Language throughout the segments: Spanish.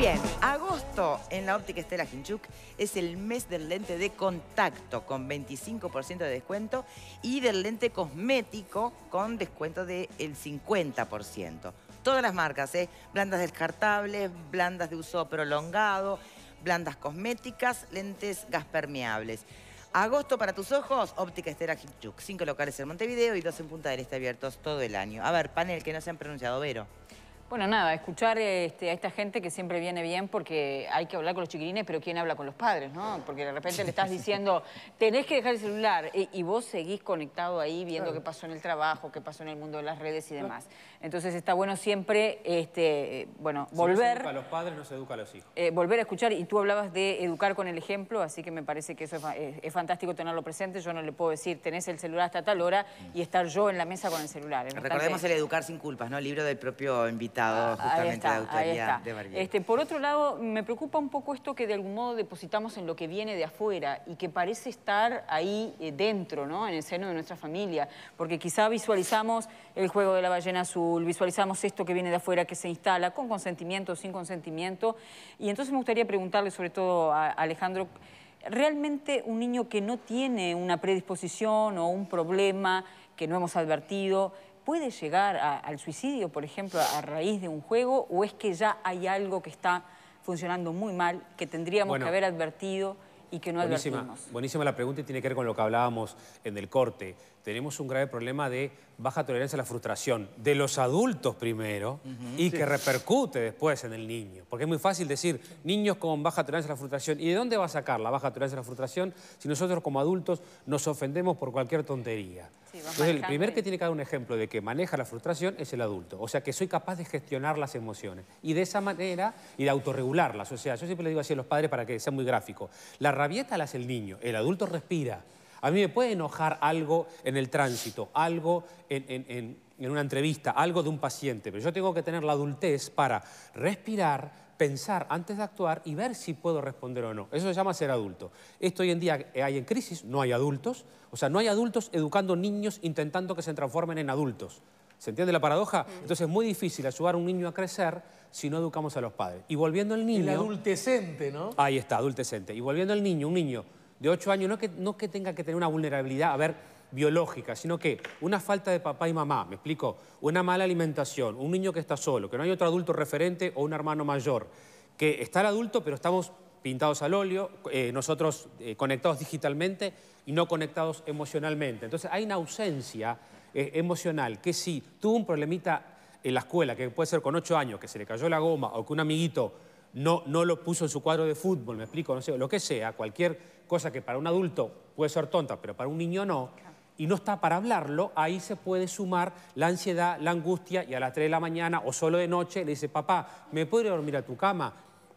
Bien, agosto en la óptica Estela Hinchuk es el mes del lente de contacto con 25% de descuento y del lente cosmético con descuento del 50%. Todas las marcas, ¿eh? blandas descartables, blandas de uso prolongado, blandas cosméticas, lentes gas permeables. Agosto para tus ojos, óptica Estela Hinchuk. Cinco locales en Montevideo y dos en Punta del Este abiertos todo el año. A ver, panel que no se han pronunciado, Vero. Bueno, nada, escuchar este, a esta gente que siempre viene bien porque hay que hablar con los chiquilines, pero ¿quién habla con los padres, no? Porque de repente le estás diciendo, tenés que dejar el celular y, vos seguís conectado ahí viendo qué pasó en el trabajo, qué pasó en el mundo de las redes y demás. Entonces está bueno siempre, este, bueno, volver... No se educa a los padres, no se educa a los hijos. Eh, volver a escuchar, y tú hablabas de educar con el ejemplo, así que me parece que eso es, fantástico tenerlo presente. Yo no le puedo decir, tenés el celular hasta tal hora y estar yo en la mesa con el celular. Recordemos el Educar sin culpas, ¿no? El libro del propio invitado Ah, este, por otro lado, me preocupa un poco esto que de algún modo depositamos en lo que viene de afuera y que parece estar ahí eh, dentro, ¿no? en el seno de nuestra familia, porque quizá visualizamos el juego de la ballena azul, visualizamos esto que viene de afuera que se instala con consentimiento o sin consentimiento, y entonces me gustaría preguntarle sobre todo a Alejandro, realmente un niño que no tiene una predisposición o un problema que no hemos advertido, puede llegar al suicidio, por ejemplo, a raíz de un juego? ¿O es que ya hay algo que está funcionando muy mal, que tendríamos que haber advertido y que no buenísima, advertimos? Buenísima la pregunta y tiene que ver con lo que hablábamos en el corte tenemos un grave problema de baja tolerancia a la frustración de los adultos primero y que repercute después en el niño. Porque es muy fácil decir niños con baja tolerancia a la frustración. ¿Y de dónde va a sacar la baja tolerancia a la frustración si nosotros como adultos nos ofendemos por cualquier tontería? Entonces, el primer que tiene que dar un ejemplo de que maneja la frustración es el adulto. O sea, que soy capaz de gestionar las emociones. Y de esa manera, y de autorregularlas. O sea, yo siempre le digo así a los padres para que sea muy gráfico. La rabieta la hace el niño, el adulto respira. A mí me puede enojar algo en el tránsito, algo en, una entrevista, algo de un paciente, pero yo tengo que tener la adultez para respirar, pensar antes de actuar y ver si puedo responder o no. Eso se llama ser adulto. Esto hoy en día hay en crisis, no hay adultos. O sea, no hay adultos educando niños intentando que se transformen en adultos. ¿Se entiende la paradoja? Mm. Entonces es muy difícil ayudar a un niño a crecer si no educamos a los padres. Y volviendo al niño... El adultecente, ¿no? Ahí está, adultecente. Y volviendo al niño, un niño de 8 años no que, que tenga que tener una vulnerabilidad, a ver, biológica, sino que una falta de papá y mamá, me explico, una mala alimentación, un niño que está solo, que no hay otro adulto referente o un hermano mayor, que está el adulto pero estamos pintados al óleo, eh, nosotros eh, conectados digitalmente y no conectados emocionalmente. Entonces hay una ausencia eh, emocional que si tuvo un problemita en la escuela, que puede ser con 8 años, que se le cayó la goma o que un amiguito no, no lo puso en su cuadro de fútbol, me explico, no sé, lo que sea, cualquier cosa que para un adulto puede ser tonta, pero para un niño no, y no está para hablarlo, ahí se puede sumar la ansiedad, la angustia, y a las 3 de la mañana o solo de noche le dice, papá, ¿me puedo dormir a tu cama?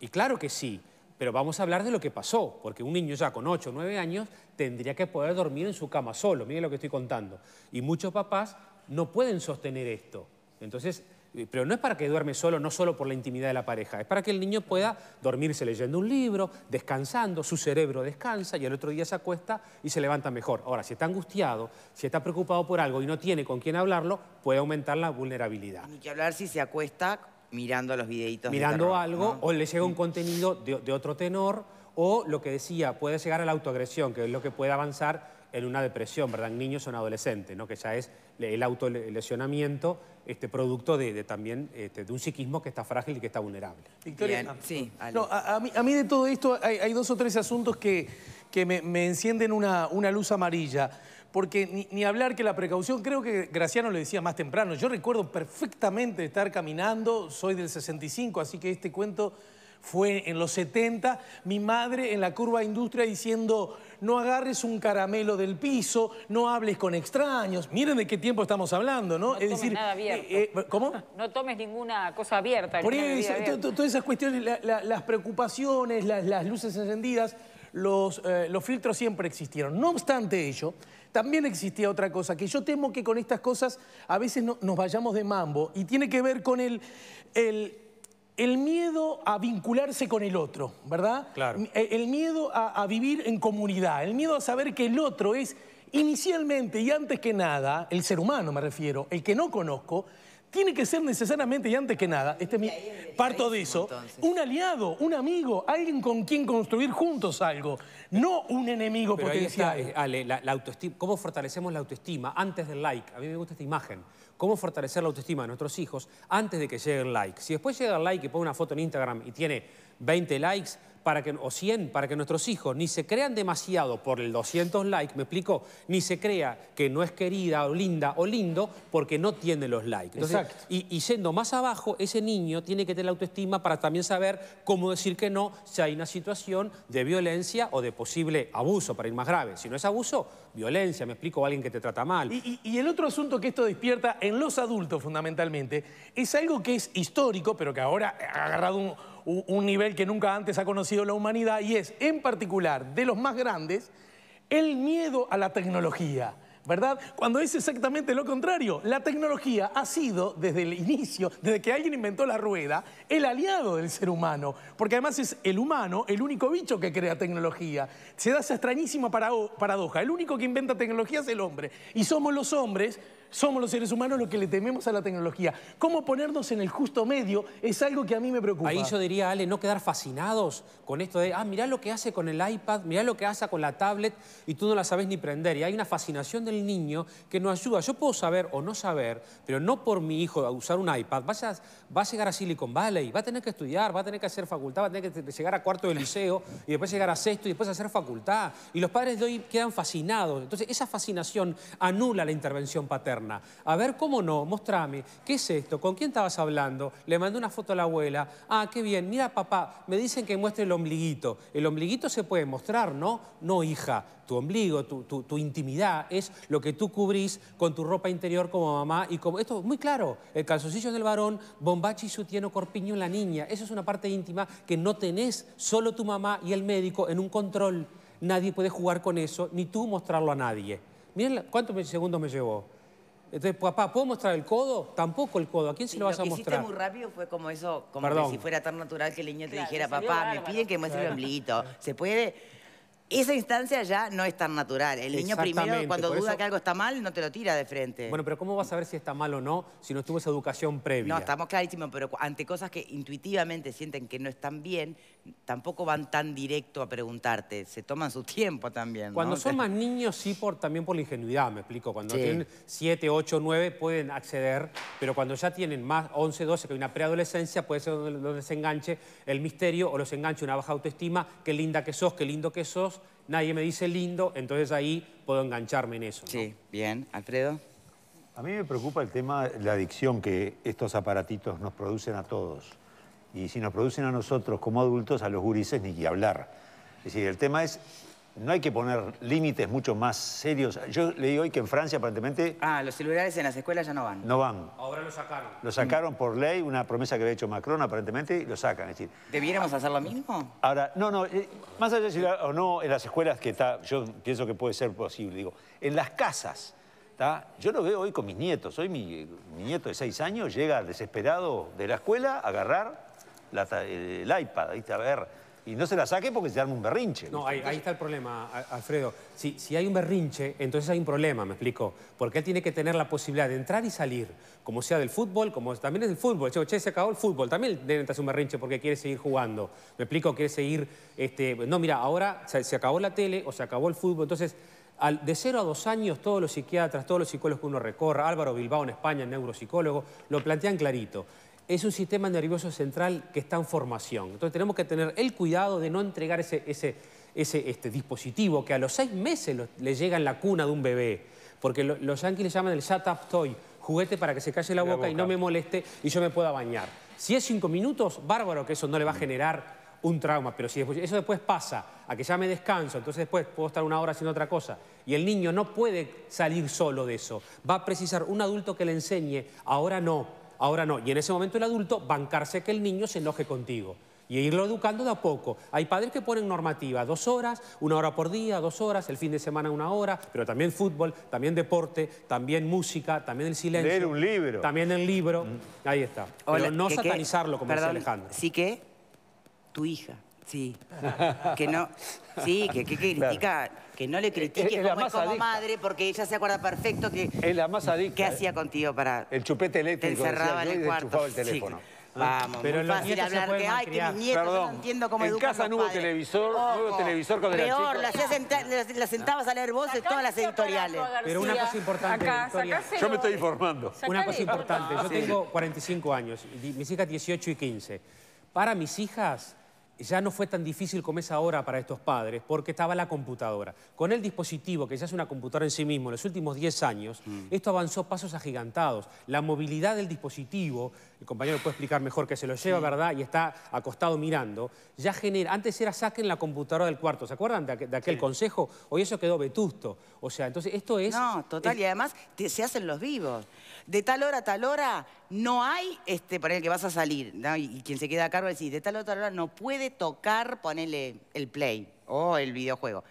Y claro que sí, pero vamos a hablar de lo que pasó, porque un niño ya con 8 o 9 años tendría que poder dormir en su cama solo, miren lo que estoy contando. Y muchos papás no pueden sostener esto. Entonces, eh, pero no es para que duerme solo, no solo por la intimidad de la pareja, es para que el niño pueda dormirse leyendo un libro, descansando, su cerebro descansa y al otro día se acuesta y se levanta mejor. Ahora, si está angustiado, si está preocupado por algo y no tiene con quién hablarlo, puede aumentar la vulnerabilidad. Ni que hablar si se acuesta mirando los videitos. Mirando algo o le llega un contenido de, de otro tenor o lo que decía, puede llegar a la autoagresión, que es lo que puede avanzar en una depresión, ¿verdad? En niños o en adolescentes, ¿no? Que ya es el autolesionamiento este, producto de, también este, de un psiquismo que está frágil y que está vulnerable. Victoria, sí, a, mí, de todo esto hay, dos o tres asuntos que, que me, encienden una, una luz amarilla porque ni, ni, hablar que la precaución, creo que Graciano lo decía más temprano, yo recuerdo perfectamente estar caminando, soy del 65, así que este cuento fue en los 70, mi madre en la curva industria diciendo, no agarres un caramelo del piso, no hables con extraños. Miren de qué tiempo estamos hablando, ¿no? no es decir, nada abierto. Eh, eh, ¿Cómo? No tomes ninguna cosa abierta. Por eso, todas esas cuestiones, las preocupaciones, las, luces encendidas, eh, los, filtros siempre existieron. No obstante ello, también existía otra cosa, que yo temo que con estas cosas a veces nos vayamos de mambo y tiene que ver con el el miedo a vincularse con el otro, ¿verdad? Claro. El miedo a, vivir en comunidad, el miedo a saber que el otro es inicialmente y antes que nada, el ser humano me refiero, el que no conozco, tiene que ser necesariamente y antes que nada, este mi, parto de eso, un aliado, un amigo, alguien con quien construir juntos algo, no un enemigo potencial. Eh, Ale, la, la autoestima, ¿Cómo fortalecemos la autoestima antes del like? A mí me gusta esta imagen cómo fortalecer la autoestima de nuestros hijos antes de que llegue el like. Si después llega el like y pone una foto en Instagram y tiene 20 likes para que, o 100 para que nuestros hijos ni se crean demasiado por el 200 likes, me explico, ni se crea que no es querida o linda o lindo porque no tiene los likes. Exacto. Y, siendo más abajo, ese niño tiene que tener autoestima para también saber cómo decir que no si hay una situación de violencia o de posible abuso, para ir más grave. Si no es abuso, violencia, me explico, o alguien que te trata mal. y el otro asunto que esto despierta en los adultos fundamentalmente es algo que es histórico, pero que ahora ha agarrado un un, nivel que nunca antes ha conocido la humanidad y es, en particular, de los más grandes, el miedo a la tecnología. ¿verdad? Cuando es exactamente lo contrario. La tecnología ha sido, desde el inicio, desde que alguien inventó la rueda, el aliado del ser humano. Porque además es el humano el único bicho que crea tecnología. Se da esa extrañísima paradoja. El único que inventa tecnología es el hombre. Y somos los hombres somos los seres humanos los que le tememos a la tecnología. ¿Cómo ponernos en el justo medio? Es algo que a mí me preocupa. Ahí yo diría, Ale, no quedar fascinados con esto de, ah, mirá lo que hace con el iPad, mirá lo que hace con la tablet y tú no la sabes ni prender. Y hay una fascinación del niño que nos ayuda. Yo puedo saber o no saber, pero no por mi hijo usar un iPad. va a llegar a Silicon Valley, va a tener que estudiar, va a tener que hacer facultad, va a tener que llegar a cuarto de liceo y después llegar a sexto y después hacer facultad. Y los padres de hoy quedan fascinados. Entonces esa fascinación anula la intervención paterna. A ver, ¿cómo no? Mostrame. ¿Qué es esto? ¿Con quién estabas hablando? Le mandé una foto a la abuela. Ah, qué bien. Mira, papá, me dicen que muestre el ombliguito. El ombliguito se puede mostrar, ¿no? No, hija. Tu ombligo, tu, intimidad es lo que tú cubrís con tu ropa interior como mamá. y como Esto es muy claro. El calzoncillo del varón, bombachi, sutieno, corpiño en la niña. Eso es una parte íntima que no tenés solo tu mamá y el médico en un control. Nadie puede jugar con eso, ni tú mostrarlo a nadie. Miren cuántos segundos me llevó. Entonces, pues, papá, ¿puedo mostrar el codo? Tampoco el codo. ¿A quién se lo vas a mostrar? Lo hiciste muy rápido fue como eso, como si fuera tan natural que el niño te dijera, papá, me piden que muestre el ombliguito. ¿Se puede? Esa instancia ya no es tan natural. El niño primero, cuando duda que algo está mal, no te lo tira de frente. Bueno, pero ¿cómo vas a ver si está mal o no si no tuvo esa educación previa? No, estamos clarísimos, pero ante cosas que intuitivamente sienten que no están bien, tampoco van tan directo a preguntarte, se toman su tiempo también. Cuando son más niños, sí, por, también por la ingenuidad, me explico. Cuando tienen 7, 8, 9 pueden acceder, pero cuando ya tienen más 11, 12, que hay una preadolescencia, puede ser donde, se enganche el misterio o los enganche una baja autoestima, qué linda que sos, qué lindo que sos, nadie me dice lindo, entonces ahí puedo engancharme en eso. Sí, bien. Alfredo. A mí me preocupa el tema, de la adicción que estos aparatitos nos producen a todos. Y si nos producen a nosotros como adultos, a los gurises ni que hablar. Es decir, el tema es, no hay que poner límites mucho más serios. Yo leí hoy que en Francia aparentemente... Ah, los celulares en las escuelas ya no van. No van. Ahora lo sacaron. Lo sacaron por ley, una promesa que había hecho Macron aparentemente, y lo sacan. Es decir, ¿Debiéramos hacer lo mismo? Ahora, no, no, eh, más allá de si o no en las escuelas que está, yo pienso que puede ser posible, digo, en las casas. ¿está? Yo lo veo hoy con mis nietos. Hoy mi, mi, nieto de seis años llega desesperado de la escuela a agarrar el, iPad, ¿viste? A ver, y no se la saque porque se arma un berrinche. No, ahí, está el problema, Alfredo. Si, hay un berrinche, entonces hay un problema, me explico. Porque él tiene que tener la posibilidad de entrar y salir, como sea del fútbol, como también es del fútbol. Che, se acabó el fútbol, también entra su un berrinche porque quiere seguir jugando. Me explico, quiere seguir... Este, no, mira, ahora se, acabó la tele o se acabó el fútbol, entonces... de cero a dos años, todos los psiquiatras, todos los psicólogos que uno recorra, Álvaro Bilbao en España, neuropsicólogo, lo plantean clarito es un sistema nervioso central que está en formación. Entonces tenemos que tener el cuidado de no entregar ese, este, dispositivo que a los seis meses le llega en la cuna de un bebé. Porque los yanquis le llaman el shut up toy, juguete para que se calle la, boca, y no me moleste y yo me pueda bañar. Si es cinco minutos, bárbaro que eso no le va a mm. generar un trauma, pero si eso después pasa a que ya me descanso, entonces después puedo estar una hora haciendo otra cosa. Y el niño no puede salir solo de eso. Va a precisar un adulto que le enseñe, ahora no, ahora no. Y en ese momento el adulto bancarse que el niño se enoje contigo. Y irlo educando de a poco. Hay padres que ponen normativa, dos horas, una hora por día, dos horas, el fin de semana una hora, pero también fútbol, también deporte, también música, también el silencio. Leer un libro. También el libro. Mm. Ahí está. pero no satanizarlo, como dice Alejandro. Sí que tu hija, sí. que no, sí, que, critica... Que no le eh, eh, critiques como, es como madre, porque ella se acuerda perfecto que... Es la más adicta. ¿Qué eh. hacía contigo para...? El chupete eléctrico. Te encerraba el cuarto. el teléfono. Vamos, pero fácil hablar que, ay, que mis nietos, no entiendo cómo En casa no hubo televisor, no hubo televisor con el era chico. la, sentabas a leer voces todas las editoriales. Pero una cosa importante, Yo me estoy informando. Una cosa importante, yo tengo 45 años, mis hijas 18 y 15. Para mis hijas, ya no fue tan difícil como es ahora para estos padres, porque estaba la computadora. Con el dispositivo, que ya es una computadora en sí mismo, en los últimos 10 años, mm. esto avanzó pasos agigantados. La movilidad del dispositivo, el compañero puede explicar mejor que se lo lleva, ¿verdad? Y está acostado mirando, ya genera... Antes era saquen la computadora del cuarto, ¿se acuerdan de, aquel consejo? Hoy eso quedó vetusto. O sea, entonces esto es... No, total, y además se hacen los vivos. De tal hora a tal hora no hay, este, para el que vas a salir, y, quien se queda a cargo decir, de tal hora a tal hora no puede tocar, ponele el play o el videojuego.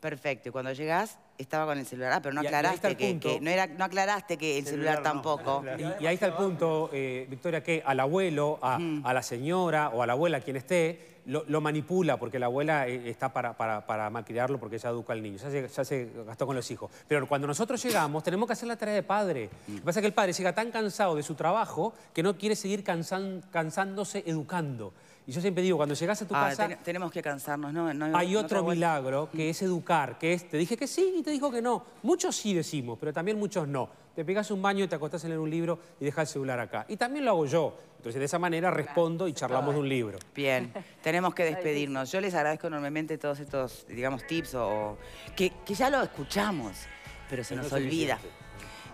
Perfecto. Y cuando llegas, estaba con el celular. Ah, pero no aclaraste que, no, era, no aclaraste que el celular, tampoco. Y, ahí está el punto, eh, Victoria, que al abuelo, a, la señora o a la abuela, quien esté, lo, manipula porque la abuela eh, está para, para, porque ella educa al niño. Ya se, gastó con los hijos. Pero cuando nosotros llegamos, tenemos que hacer la tarea de padre. Mm. Lo que pasa que el padre llega tan cansado de su trabajo que no quiere seguir cansándose educando. Y yo siempre digo, cuando llegas a tu ah, casa... tenemos que cansarnos, ¿no? hay, otro milagro que es educar, que es, te dije que sí y te dijo que no. Muchos sí decimos, pero también muchos no. Te pegas un baño, y te acostás en un libro y dejas el celular acá. Y también lo hago yo. Entonces, de esa manera respondo y charlamos de un libro. Bien, tenemos que despedirnos. Yo les agradezco enormemente todos estos, digamos, tips o, que, ya lo escuchamos, pero se nos olvida.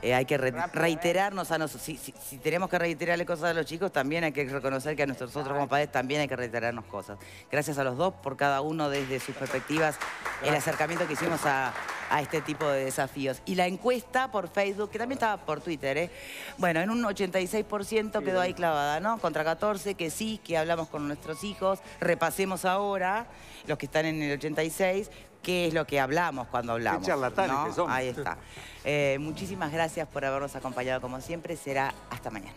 Eh, hay que ¿eh? reiterarnos a nosotros. Si, tenemos que reiterarle cosas a los chicos, también hay que reconocer que a nosotros como padres también hay que reiterarnos cosas. Gracias a los dos por cada uno desde sus perspectivas el acercamiento que hicimos a, este tipo de desafíos. Y la encuesta por Facebook, que también estaba por Twitter, ¿eh? bueno, en un 86% quedó ahí clavada, ¿no? Contra 14, que sí, que hablamos con nuestros hijos, repasemos ahora los que están en el 86, qué es lo que hablamos cuando hablamos. Ahí está. Eh, muchísimas gracias por habernos acompañado como siempre. Será hasta mañana.